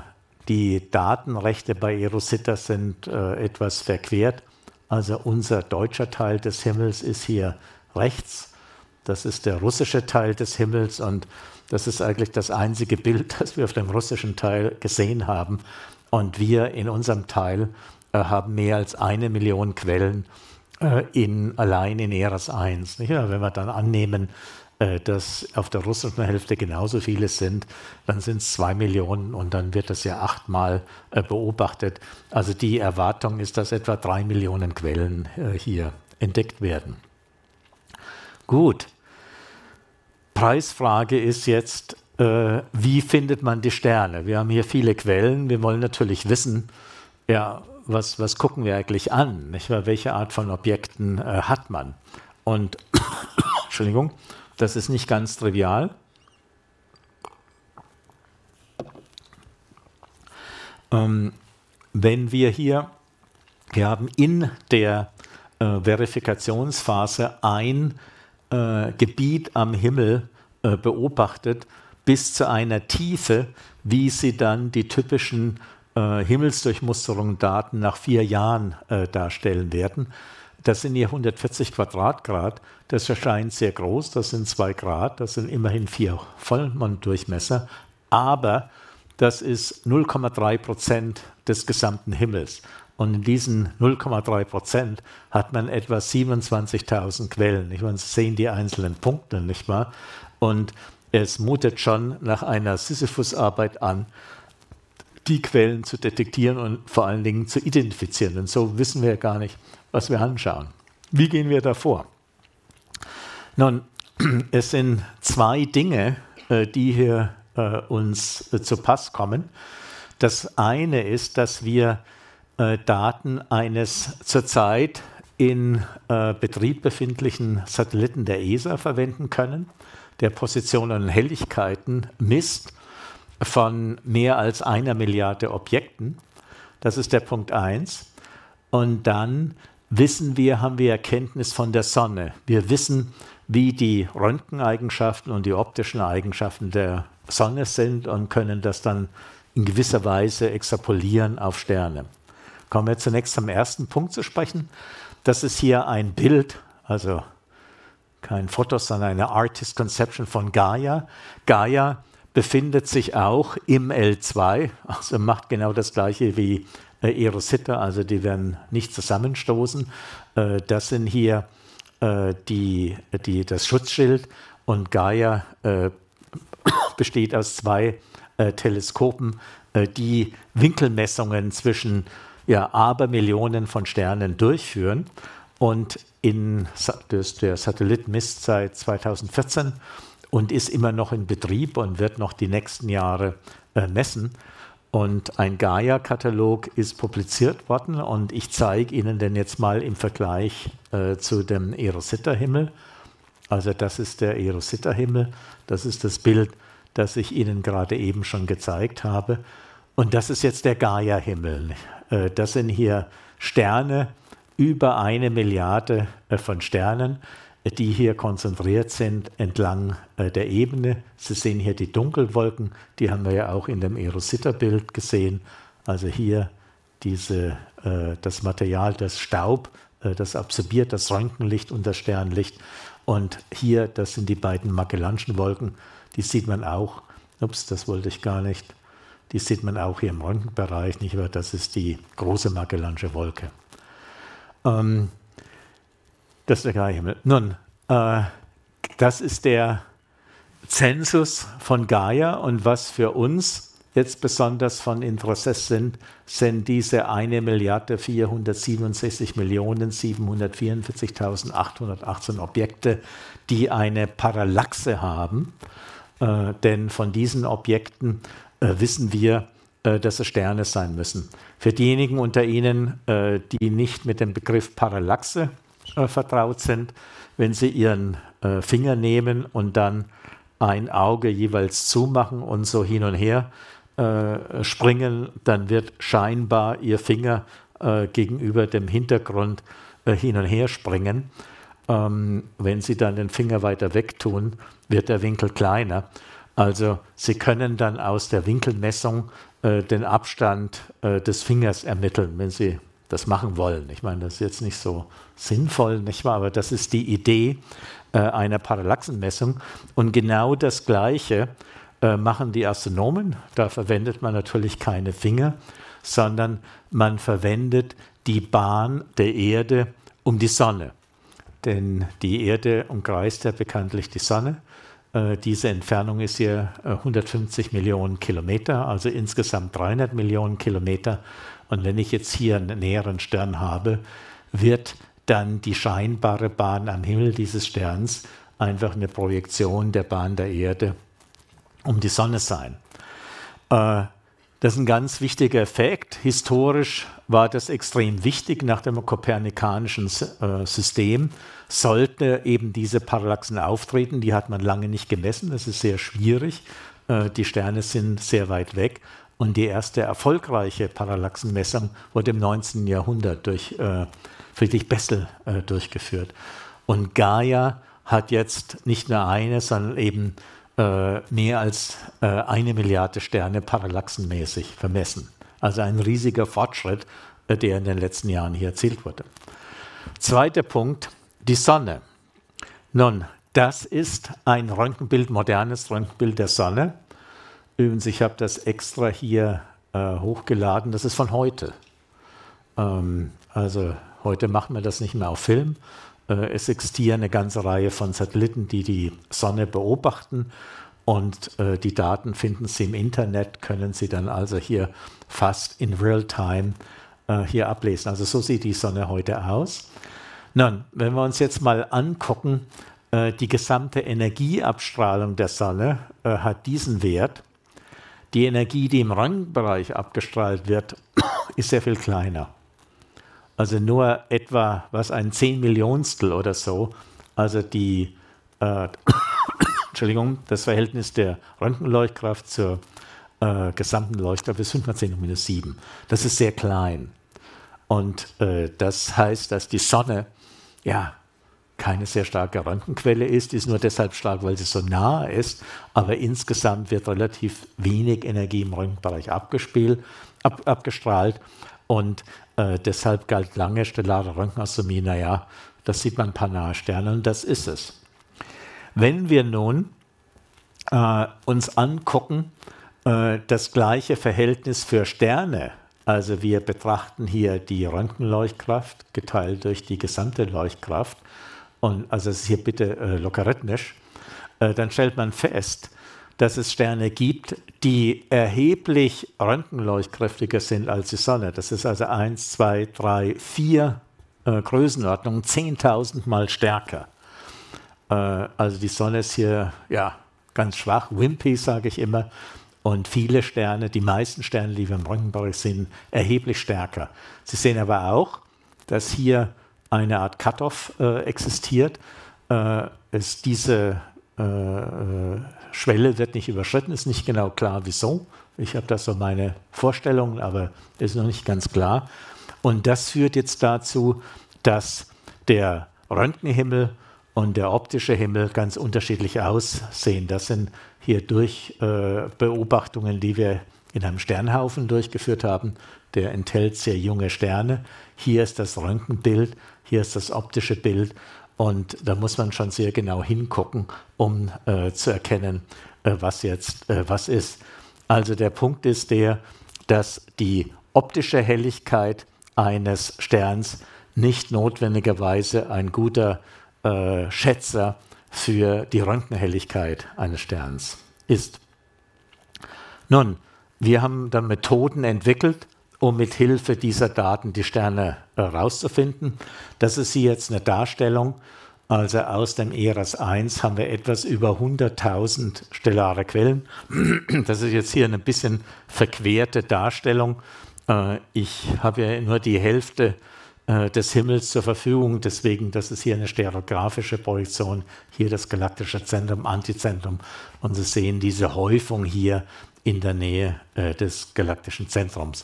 die Datenrechte bei Erosita sind äh, etwas verquert. Also unser deutscher Teil des Himmels ist hier rechts. Das ist der russische Teil des Himmels und das ist eigentlich das einzige Bild, das wir auf dem russischen Teil gesehen haben. Und wir in unserem Teil äh, haben mehr als eine Million Quellen äh, in, allein in Eras 1. Ja, wenn wir dann annehmen, äh, dass auf der russischen Hälfte genauso viele sind, dann sind es zwei Millionen und dann wird das ja achtmal äh, beobachtet. Also die Erwartung ist, dass etwa drei Millionen Quellen hier entdeckt werden. Gut. Preisfrage ist jetzt, wie findet man die Sterne? Wir haben hier viele Quellen. Wir wollen natürlich wissen, ja, was, was gucken wir eigentlich an? Nicht Welche Art von Objekten äh, hat man? Und, Entschuldigung, das ist nicht ganz trivial. Ähm, wenn wir hier, wir haben in der äh, Verifikationsphase ein äh, Gebiet am Himmel äh, beobachtet, bis zu einer Tiefe, wie sie dann die typischen äh, Himmelsdurchmusterung Daten nach vier Jahren äh, darstellen werden. Das sind hier 140 Quadratgrad. Das erscheint sehr groß. Das sind zwei Grad. Das sind immerhin vier Vollmonddurchmesser. Aber das ist 0,3 Prozent des gesamten Himmels. Und in diesen 0,3 Prozent hat man etwa 27.000 Quellen. Nicht wahr? sehen die einzelnen Punkte, nicht wahr? Und es mutet schon nach einer Sisyphus-Arbeit an, die Quellen zu detektieren und vor allen Dingen zu identifizieren. Und so wissen wir gar nicht, was wir anschauen. Wie gehen wir da vor? Nun, es sind zwei Dinge, äh, die hier äh, uns äh, zu Pass kommen. Das eine ist, dass wir Daten eines zurzeit in Betrieb befindlichen Satelliten der ESA verwenden können, der Positionen und Helligkeiten misst von mehr als einer Milliarde Objekten. Das ist der Punkt 1. Und dann wissen wir, haben wir Erkenntnis von der Sonne. Wir wissen, wie die Röntgeneigenschaften und die optischen Eigenschaften der Sonne sind und können das dann in gewisser Weise extrapolieren auf Sterne. Kommen wir zunächst zum ersten Punkt zu sprechen. Das ist hier ein Bild, also kein Foto, sondern eine Artist Conception von Gaia. Gaia befindet sich auch im L2, also macht genau das gleiche wie äh, ihre Sitte, also die werden nicht zusammenstoßen. Äh, das sind hier äh, die, die, das Schutzschild und Gaia äh, besteht aus zwei äh, Teleskopen, äh, die Winkelmessungen zwischen ja, Abermillionen von Sternen durchführen. Und in, der Satellit misst seit 2014 und ist immer noch in Betrieb und wird noch die nächsten Jahre äh, messen. Und ein Gaia-Katalog ist publiziert worden und ich zeige Ihnen den jetzt mal im Vergleich äh, zu dem Erositter-Himmel. Also das ist der Erositter-Himmel, das ist das Bild, das ich Ihnen gerade eben schon gezeigt habe. Und das ist jetzt der Gaia-Himmel. Äh, das sind hier Sterne, über eine Milliarde äh, von Sternen die hier konzentriert sind entlang äh, der Ebene. Sie sehen hier die Dunkelwolken, die haben wir ja auch in dem erosita bild gesehen. Also hier diese, äh, das Material, das Staub, äh, das absorbiert das Röntgenlicht und das Sternlicht. Und hier, das sind die beiden Magellanschen Wolken, die sieht man auch. Ups, das wollte ich gar nicht. Die sieht man auch hier im Röntgenbereich, nicht wahr? Das ist die große Magellansche Wolke. Ähm, das ist der graue Himmel. Nun, äh, das ist der Zensus von Gaia und was für uns jetzt besonders von Interesse sind, sind diese 1 Milliarde 467 Millionen 744.818 Objekte, die eine Parallaxe haben. Äh, denn von diesen Objekten äh, wissen wir, äh, dass es Sterne sein müssen. Für diejenigen unter Ihnen, äh, die nicht mit dem Begriff Parallaxe äh, vertraut sind, wenn sie ihren äh, Finger nehmen und dann ein Auge jeweils zumachen und so hin und her äh, springen, dann wird scheinbar ihr Finger äh, gegenüber dem Hintergrund äh, hin und her springen. Ähm, wenn sie dann den Finger weiter wegtun, wird der Winkel kleiner. Also Sie können dann aus der Winkelmessung den Abstand des Fingers ermitteln, wenn Sie das machen wollen. Ich meine, das ist jetzt nicht so sinnvoll, nicht wahr? Aber das ist die Idee äh, einer Parallaxenmessung. Und genau das Gleiche äh, machen die Astronomen. Da verwendet man natürlich keine Finger, sondern man verwendet die Bahn der Erde um die Sonne. Denn die Erde umkreist ja bekanntlich die Sonne. Äh, diese Entfernung ist hier 150 äh, Millionen Kilometer, also insgesamt 300 Millionen Kilometer und wenn ich jetzt hier einen näheren Stern habe, wird dann die scheinbare Bahn am Himmel dieses Sterns einfach eine Projektion der Bahn der Erde um die Sonne sein. Äh, das ist ein ganz wichtiger Effekt. Historisch war das extrem wichtig. Nach dem kopernikanischen äh, System sollte eben diese Parallaxen auftreten. Die hat man lange nicht gemessen. Das ist sehr schwierig. Äh, die Sterne sind sehr weit weg. Und die erste erfolgreiche Parallaxenmessung wurde im 19. Jahrhundert durch äh, Friedrich Bessel äh, durchgeführt. Und Gaia hat jetzt nicht nur eine, sondern eben äh, mehr als äh, eine Milliarde Sterne parallaxenmäßig vermessen. Also ein riesiger Fortschritt, äh, der in den letzten Jahren hier erzielt wurde. Zweiter Punkt, die Sonne. Nun, das ist ein Röntgenbild, modernes Röntgenbild der Sonne. Übrigens, ich habe das extra hier äh, hochgeladen. Das ist von heute. Ähm, also heute machen wir das nicht mehr auf Film. Äh, es existieren eine ganze Reihe von Satelliten, die die Sonne beobachten. Und äh, die Daten finden Sie im Internet, können Sie dann also hier fast in Real-Time äh, hier ablesen. Also so sieht die Sonne heute aus. Nun, wenn wir uns jetzt mal angucken, äh, die gesamte Energieabstrahlung der Sonne äh, hat diesen Wert. Die Energie, die im Rangbereich abgestrahlt wird, ist sehr viel kleiner. Also nur etwa, was ein Zehnmillionstel oder so. Also die, äh, Entschuldigung, das Verhältnis der Röntgenleuchtkraft zur äh, gesamten Leuchtkraft ist 5 mal 10 hoch minus 7. Das ist sehr klein. Und äh, das heißt, dass die Sonne ja keine sehr starke Rankenquelle ist, ist nur deshalb stark, weil sie so nah ist. Aber insgesamt wird relativ wenig Energie im Röntgenbereich abgespielt, ab, abgestrahlt. Und äh, deshalb galt lange stellare Röntgenastomie, naja, das sieht man ein paar nahe Sterne und das ist es. Wenn wir nun äh, uns angucken, äh, das gleiche Verhältnis für Sterne, also wir betrachten hier die Röntgenleuchtkraft geteilt durch die gesamte Leuchtkraft und also ist hier bitte äh, logarithmisch, äh, dann stellt man fest, dass es Sterne gibt, die erheblich röntgenleuchtkräftiger sind als die Sonne. Das ist also 1, 2, 3, 4 Größenordnungen, 10.000 Mal stärker. Äh, also die Sonne ist hier ja, ganz schwach, wimpy sage ich immer. Und viele Sterne, die meisten Sterne, die wir im Röntgenbereich sehen, erheblich stärker. Sie sehen aber auch, dass hier eine Art Cut-off äh, existiert. Äh, ist diese äh, äh, Schwelle wird nicht überschritten, ist nicht genau klar, wieso. Ich habe da so meine Vorstellungen, aber ist noch nicht ganz klar. Und das führt jetzt dazu, dass der Röntgenhimmel und der optische Himmel ganz unterschiedlich aussehen. Das sind hier durch äh, Beobachtungen, die wir in einem Sternhaufen durchgeführt haben, der enthält sehr junge Sterne. Hier ist das Röntgenbild, hier ist das optische Bild. Und da muss man schon sehr genau hingucken, um äh, zu erkennen, äh, was jetzt äh, was ist. Also der Punkt ist der, dass die optische Helligkeit eines Sterns nicht notwendigerweise ein guter äh, Schätzer für die Röntgenhelligkeit eines Sterns ist. Nun, wir haben dann Methoden entwickelt, um mit Hilfe dieser Daten die Sterne herauszufinden. Äh, das ist hier jetzt eine Darstellung. Also aus dem ERAS 1 haben wir etwas über 100.000 stellare Quellen. Das ist jetzt hier eine bisschen verquerte Darstellung. Äh, ich habe ja nur die Hälfte äh, des Himmels zur Verfügung. Deswegen, das ist hier eine stereografische Projektion, hier das galaktische Zentrum, Antizentrum. Und Sie sehen diese Häufung hier in der Nähe des galaktischen Zentrums.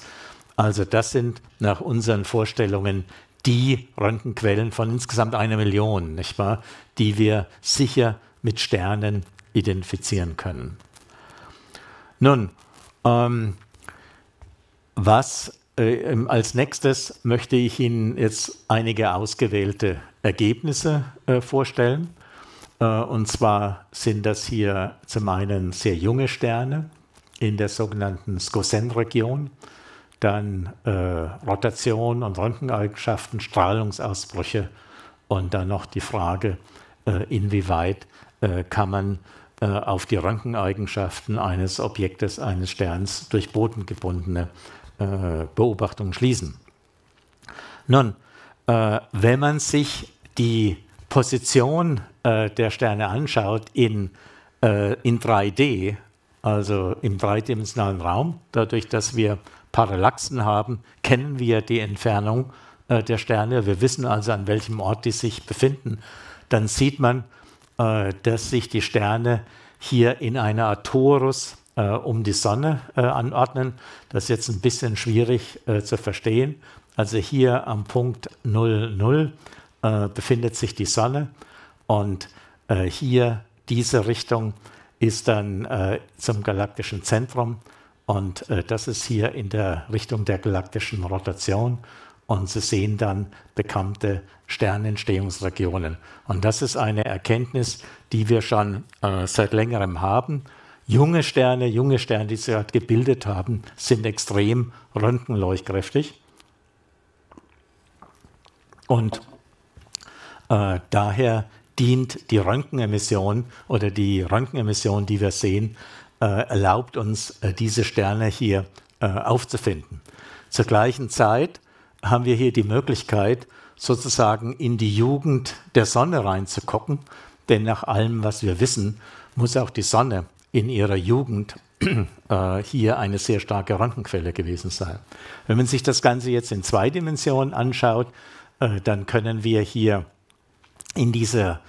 Also das sind nach unseren Vorstellungen die Röntgenquellen von insgesamt einer Million, nicht wahr, die wir sicher mit Sternen identifizieren können. Nun, ähm, was äh, als nächstes möchte ich Ihnen jetzt einige ausgewählte Ergebnisse äh, vorstellen. Äh, und zwar sind das hier zum einen sehr junge Sterne in der sogenannten Skosen-Region dann äh, Rotation und Röntgeneigenschaften, Strahlungsausbrüche und dann noch die Frage, äh, inwieweit äh, kann man äh, auf die Röntgeneigenschaften eines Objektes, eines Sterns durch bodengebundene äh, Beobachtungen schließen. Nun, äh, wenn man sich die Position der Sterne anschaut in, in 3D, also im dreidimensionalen Raum, dadurch, dass wir Parallaxen haben, kennen wir die Entfernung äh, der Sterne. Wir wissen also, an welchem Ort die sich befinden. Dann sieht man, äh, dass sich die Sterne hier in einer Art Torus äh, um die Sonne äh, anordnen. Das ist jetzt ein bisschen schwierig äh, zu verstehen. Also hier am Punkt 00 äh, befindet sich die Sonne und hier diese Richtung ist dann zum galaktischen Zentrum und äh, das ist hier in der Richtung der galaktischen Rotation. Und Sie sehen dann bekannte Sternentstehungsregionen. Und das ist eine Erkenntnis, die wir schon äh, seit längerem haben. Junge Sterne, junge Sterne, die sich gerade gebildet haben, sind extrem röntgenleuchtkräftig. Und äh, daher dient die Röntgenemission oder die Röntgenemission, die wir sehen, äh, erlaubt uns, äh, diese Sterne hier äh, aufzufinden. Zur gleichen Zeit haben wir hier die Möglichkeit, sozusagen in die Jugend der Sonne reinzugucken, denn nach allem, was wir wissen, muss auch die Sonne in ihrer Jugend äh, hier eine sehr starke Röntgenquelle gewesen sein. Wenn man sich das Ganze jetzt in zwei Dimensionen anschaut, äh, dann können wir hier in dieser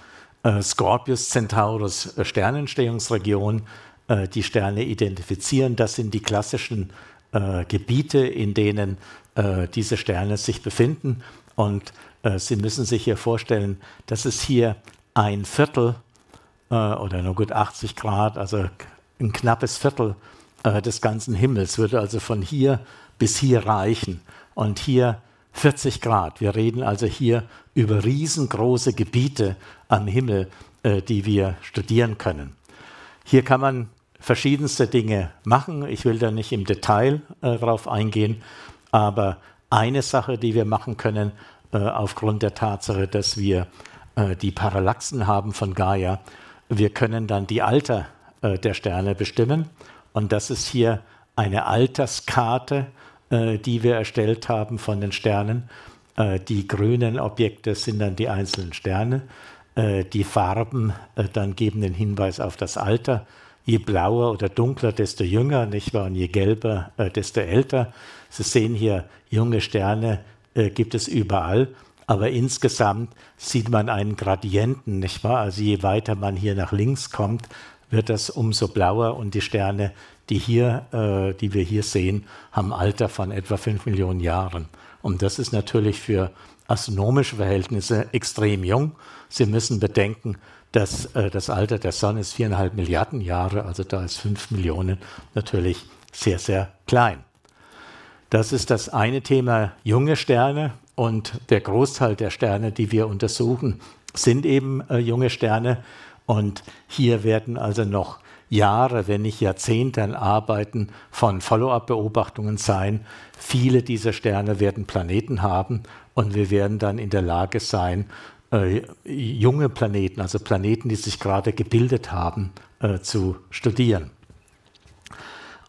äh, Scorpius Centaurus Sternentstehungsregion äh, die Sterne identifizieren. Das sind die klassischen äh, Gebiete, in denen äh, diese Sterne sich befinden. Und äh, Sie müssen sich hier vorstellen, dass es hier ein Viertel oder nur gut 80 Grad, also ein knappes Viertel des ganzen Himmels, würde also von hier bis hier reichen. Und hier 40 Grad. Wir reden also hier über riesengroße Gebiete am Himmel, die wir studieren können. Hier kann man verschiedenste Dinge machen. Ich will da nicht im Detail äh, drauf eingehen, aber eine Sache, die wir machen können, äh, aufgrund der Tatsache, dass wir äh, die Parallaxen haben von Gaia, wir können dann die Alter äh, der Sterne bestimmen. Und das ist hier eine Alterskarte, äh, die wir erstellt haben von den Sternen. Äh, die grünen Objekte sind dann die einzelnen Sterne. die Farben dann geben den Hinweis auf das Alter je blauer oder dunkler, desto jünger, nicht wahr? Und je gelber, äh, desto älter. Sie sehen hier, junge Sterne äh, gibt es überall. Aber insgesamt sieht man einen Gradienten, nicht wahr? Also je weiter man hier nach links kommt, wird das umso blauer und die Sterne, die, hier, äh, die wir hier sehen, haben Alter von etwa 5 Millionen Jahren. Und das ist natürlich für astronomische Verhältnisse extrem jung. Sie müssen bedenken, das, äh, das Alter der Sonne ist viereinhalb Milliarden Jahre, also da ist fünf Millionen natürlich sehr, sehr klein. Das ist das eine Thema junge Sterne und der Großteil der Sterne, die wir untersuchen, sind eben äh, junge Sterne. Und hier werden also noch Jahre, wenn nicht Jahrzehnte an Arbeiten von Follow-up-Beobachtungen sein. Viele dieser Sterne werden Planeten haben und wir werden dann in der Lage sein, äh, junge Planeten, also Planeten, die sich gerade gebildet haben, äh, zu studieren.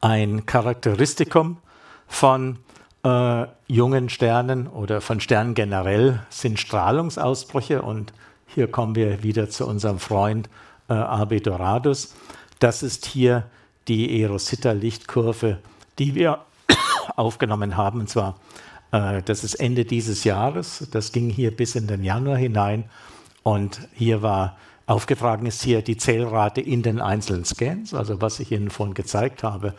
Ein Charakteristikum von äh, jungen Sternen oder von Sternen generell sind Strahlungsausbrüche und hier kommen wir wieder zu unserem Freund äh, AB Doradus. Das ist hier die Erosita-Lichtkurve, die wir aufgenommen haben, und zwar äh, das ist Ende dieses Jahres. Das ging hier bis in den Januar hinein. Und hier war aufgetragen ist hier die Zählrate in den einzelnen Scans, also was ich Ihnen vorhin gezeigt habe.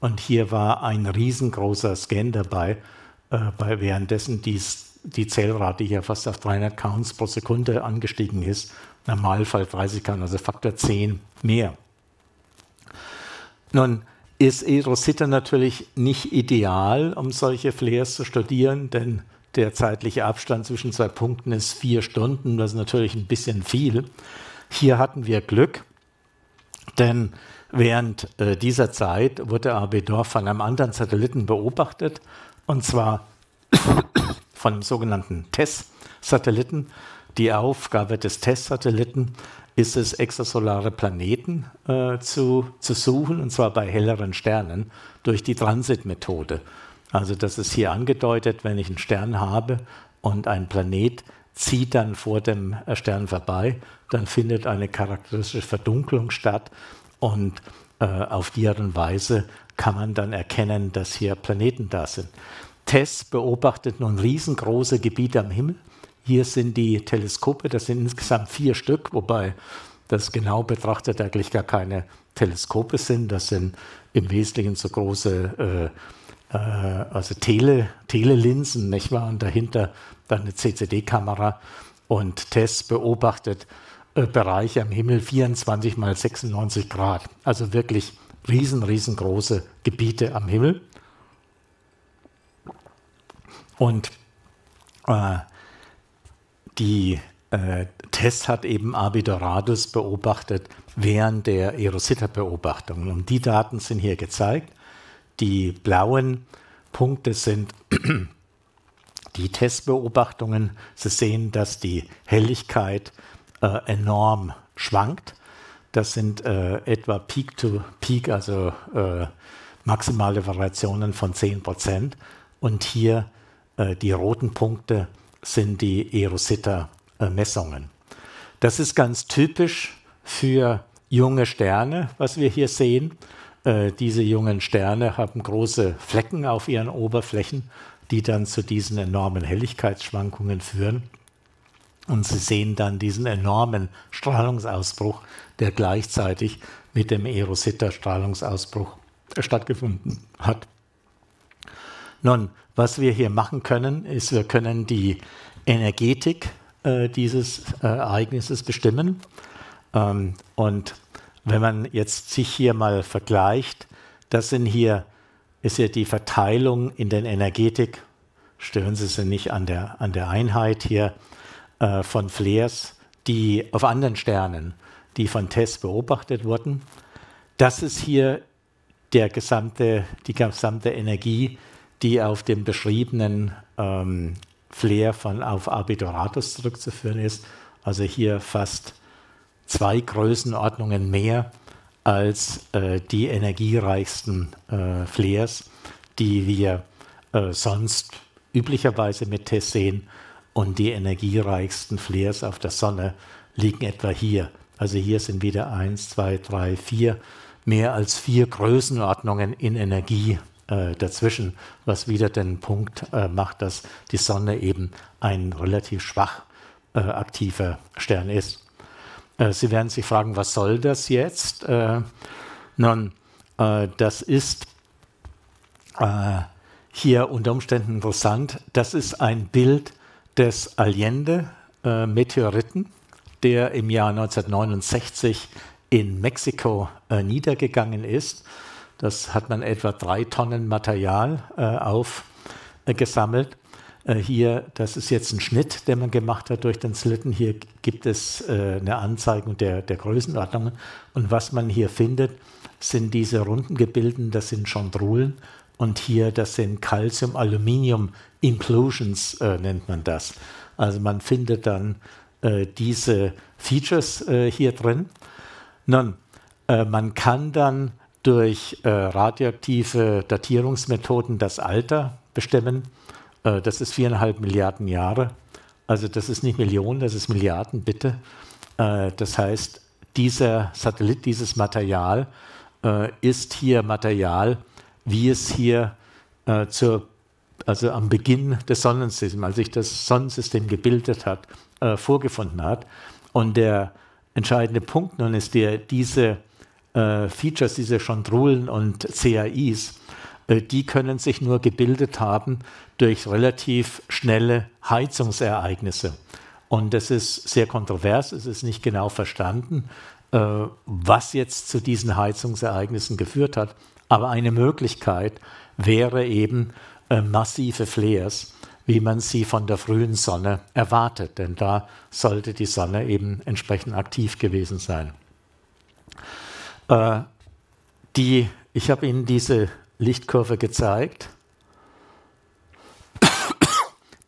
Und hier war ein riesengroßer Scan dabei, äh, bei, währenddessen dies, die Zählrate hier fast auf 300 Counts pro Sekunde angestiegen ist. Normalfall 30 Counts, also Faktor 10 mehr. Nun, ist Edrositter natürlich nicht ideal, um solche Flares zu studieren, denn der zeitliche Abstand zwischen zwei Punkten ist vier Stunden, das ist natürlich ein bisschen viel. Hier hatten wir Glück, denn während äh, dieser Zeit wurde Abedor von einem anderen Satelliten beobachtet, und zwar von dem sogenannten TESS-Satelliten. Die Aufgabe des TESS-Satelliten ist es, extrasolare Planeten äh, zu, zu suchen, und zwar bei helleren Sternen, durch die Transitmethode. Also das ist hier angedeutet, wenn ich einen Stern habe und ein Planet zieht dann vor dem äh, Stern vorbei, dann findet eine charakteristische Verdunklung statt und äh, auf die Art und Weise kann man dann erkennen, dass hier Planeten da sind. Tess beobachtet nun riesengroße Gebiete am Himmel hier sind die Teleskope, das sind insgesamt vier Stück, wobei das genau betrachtet eigentlich gar keine Teleskope sind. Das sind im Wesentlichen so große äh, äh, also Tele, Telelinsen, nicht wahr? Und dahinter dann eine CCD-Kamera. Und Tess beobachtet äh, Bereiche am Himmel 24 mal 96 Grad. Also wirklich riesen, riesengroße Gebiete am Himmel. Und äh, die äh, Tess hat eben Abidoradus beobachtet während der Erosita-Beobachtung. Und die Daten sind hier gezeigt. Die blauen Punkte sind die Testbeobachtungen. Sie sehen, dass die Helligkeit äh, enorm schwankt. Das sind äh, etwa Peak to Peak, also äh, maximale Variationen von 10 Prozent. Und hier äh, die roten Punkte sind die Erosita-Messungen. Das ist ganz typisch für junge Sterne, was wir hier sehen. Äh, diese jungen Sterne haben große Flecken auf ihren Oberflächen, die dann zu diesen enormen Helligkeitsschwankungen führen. Und Sie sehen dann diesen enormen Strahlungsausbruch, der gleichzeitig mit dem erosita strahlungsausbruch äh, stattgefunden hat. Nun, was wir hier machen können, ist, wir können die Energetik äh, dieses äh, Ereignisses bestimmen. Ähm, und wenn man jetzt sich hier mal vergleicht, das sind hier, ist ja die Verteilung in der Energetik, stören Sie sich nicht an der, an der Einheit hier, äh, von Flares, die auf anderen Sternen, die von Tess beobachtet wurden. Das ist hier der gesamte, die gesamte Energie, die auf den beschriebenen ähm, Flair von auf Arbidoratus zurückzuführen ist. Also hier fast zwei Größenordnungen mehr als äh, die energiereichsten äh, Flares, die wir äh, sonst üblicherweise mit Tess sehen. Und die energiereichsten Flares auf der Sonne liegen etwa hier. Also hier sind wieder eins, zwei, drei, vier, mehr als vier Größenordnungen in Energie äh, dazwischen, was wieder den Punkt äh, macht, dass die Sonne eben ein relativ schwach äh, aktiver Stern ist. Äh, Sie werden sich fragen, was soll das jetzt? Äh, nun, das ist hier unter Umständen interessant. Das ist ein Bild des Allende-Meteoriten, der im Jahr 1969 in Mexiko niedergegangen ist. Das hat man etwa drei Tonnen Material äh, aufgesammelt. Äh, äh, hier, das ist jetzt ein Schnitt, den man gemacht hat durch den Slitten. Hier gibt es äh, eine Anzeigung der, der Größenordnungen. Und was man hier findet, sind diese runden Gebilden, das sind Chondrulen. Und hier, das sind Calcium-Aluminium-Inclusions, äh, nennt man das. Also man findet dann äh, diese Features hier drin. Nun, man kann dann durch äh, radioaktive Datierungsmethoden das Alter bestimmen. Äh, das ist viereinhalb Milliarden Jahre. Also das ist nicht Millionen, das ist Milliarden, bitte. Äh, das heißt, dieser Satellit, dieses Material äh, ist hier Material, wie es hier äh, zur, also am Beginn des Sonnensystems, als sich das Sonnensystem gebildet hat, äh, vorgefunden hat. Und der entscheidende Punkt nun ist der, diese äh, Features, diese Chondrulen und CAIs, äh, die können sich nur gebildet haben durch relativ schnelle Heizungsereignisse. Und das ist sehr kontrovers, es ist nicht genau verstanden, äh, was jetzt zu diesen Heizungsereignissen geführt hat. Aber eine Möglichkeit wäre eben äh, massive Flares, wie man sie von der frühen Sonne erwartet. Denn da sollte die Sonne eben entsprechend aktiv gewesen sein. Äh, die, ich habe Ihnen diese Lichtkurve gezeigt.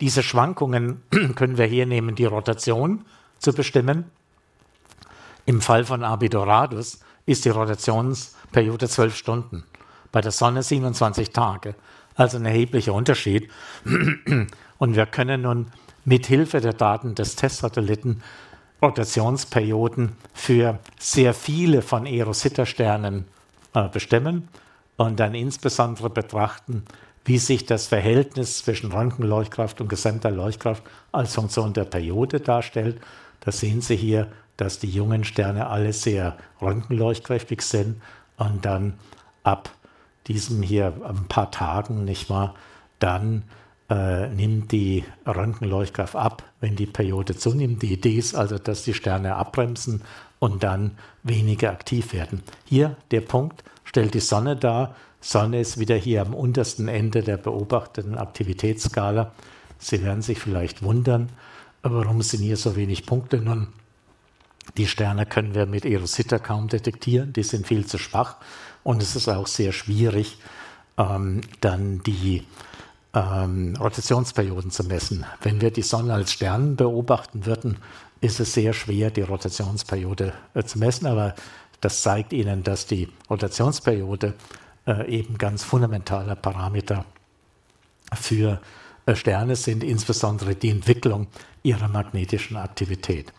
diese Schwankungen können wir hier nehmen, die Rotation zu bestimmen. Im Fall von Abidoradus ist die Rotationsperiode 12 Stunden, bei der Sonne 27 Tage. Also ein erheblicher Unterschied. Und wir können nun mit Hilfe der Daten des Testsatelliten Rotationsperioden für sehr viele von eros sternen äh, bestimmen und dann insbesondere betrachten, wie sich das Verhältnis zwischen Röntgenleuchtkraft und gesamter Leuchtkraft als Funktion der Periode darstellt. Da sehen Sie hier, dass die jungen Sterne alle sehr röntgenleuchtkräftig sind und dann ab diesem hier ein paar Tagen, nicht wahr, dann äh, nimmt die Röntgenleuchtkraft ab, wenn die Periode zunimmt. Die Idee ist also, dass die Sterne abbremsen und dann weniger aktiv werden. Hier der Punkt stellt die Sonne dar. Sonne ist wieder hier am untersten Ende der beobachteten Aktivitätsskala. Sie werden sich vielleicht wundern, warum sind hier so wenig Punkte. Nun, die Sterne können wir mit Erosita kaum detektieren, die sind viel zu schwach und es ist auch sehr schwierig, ähm, dann die äh, ähm, Rotationsperioden zu messen. Wenn wir die Sonne als Stern beobachten würden, ist es sehr schwer, die Rotationsperiode äh, zu messen, aber das zeigt Ihnen, dass die Rotationsperiode äh, eben ganz fundamentaler Parameter für äh, Sterne sind, insbesondere die Entwicklung ihrer magnetischen Aktivität.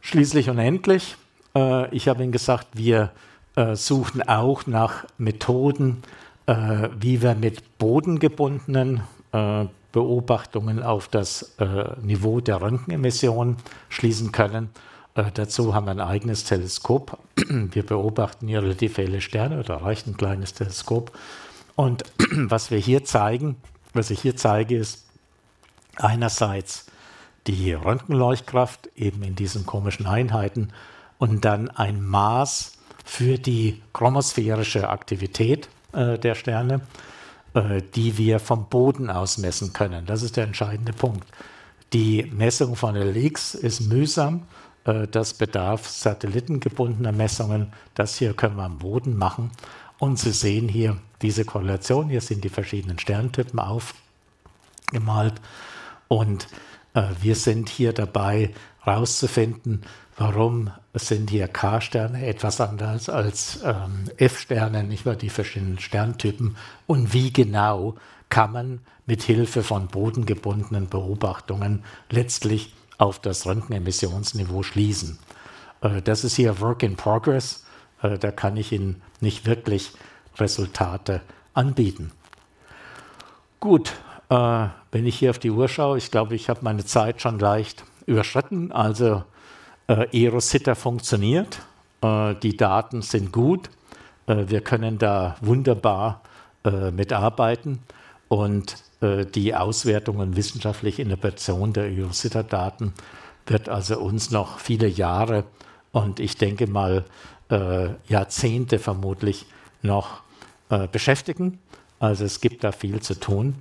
Schließlich und endlich, äh, ich habe Ihnen gesagt, wir äh, suchen auch nach Methoden, äh, wie wir mit bodengebundenen äh, Beobachtungen auf das äh, Niveau der Röntgenemissionen schließen können. Äh, dazu haben wir ein eigenes Teleskop. Wir beobachten hier relativ viele Sterne, da reicht ein kleines Teleskop. Und was wir hier zeigen, was ich hier zeige, ist einerseits die Röntgenleuchtkraft eben in diesen komischen Einheiten und dann ein Maß für die chromosphärische Aktivität äh, der Sterne, äh, die wir vom Boden aus messen können. Das ist der entscheidende Punkt. Die Messung von LX ist mühsam. Äh, das bedarf satellitengebundener Messungen. Das hier können wir am Boden machen. Und Sie sehen hier diese Korrelation. Hier sind die verschiedenen Sterntypen aufgemalt. Und äh, wir sind hier dabei, herauszufinden, warum sind hier K-Sterne etwas anders als ähm, F-Sterne, nicht wahr, die verschiedenen Sterntypen und wie genau kann man mit Hilfe von bodengebundenen Beobachtungen letztlich auf das Röntgenemissionsniveau schließen. Äh, das ist hier Work in Progress, äh, da kann ich Ihnen nicht wirklich Resultate anbieten. Gut, äh, wenn ich hier auf die Uhr schaue, ich glaube, ich habe meine Zeit schon leicht überschritten, also äh, Aerositter funktioniert, äh, die Daten sind gut, äh, wir können da wunderbar äh, mitarbeiten und äh, die Auswertung und wissenschaftliche Interpretation der Aerositter-Daten wird also uns noch viele Jahre und ich denke mal äh, Jahrzehnte vermutlich noch beschäftigen. Also es gibt da viel zu tun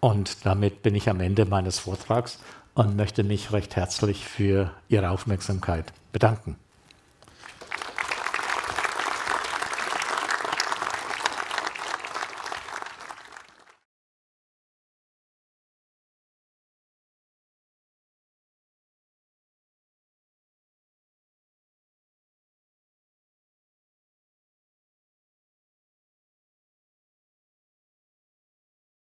und damit bin ich am Ende meines Vortrags und möchte mich recht herzlich für Ihre Aufmerksamkeit bedanken.